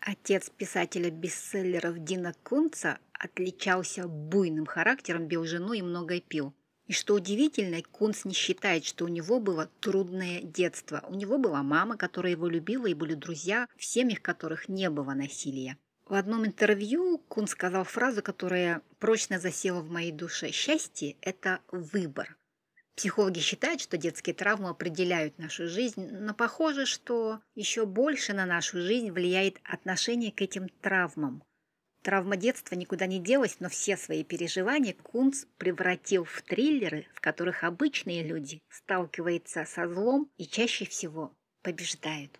Отец писателя бестселлеров Дина Кунца отличался буйным характером, бил жену и многое пил. И что удивительно, Кунц не считает, что у него было трудное детство. У него была мама, которая его любила, и были друзья, в семьях которых не было насилия. В одном интервью Кунц сказал фразу, которая прочно засела в моей душе. «Счастье – это выбор. Психологи считают, что детские травмы определяют нашу жизнь, но похоже, что еще больше на нашу жизнь влияет отношение к этим травмам. Травма детства никуда не делась, но все свои переживания Кунц превратил в триллеры, в которых обычные люди сталкиваются со злом и чаще всего побеждают.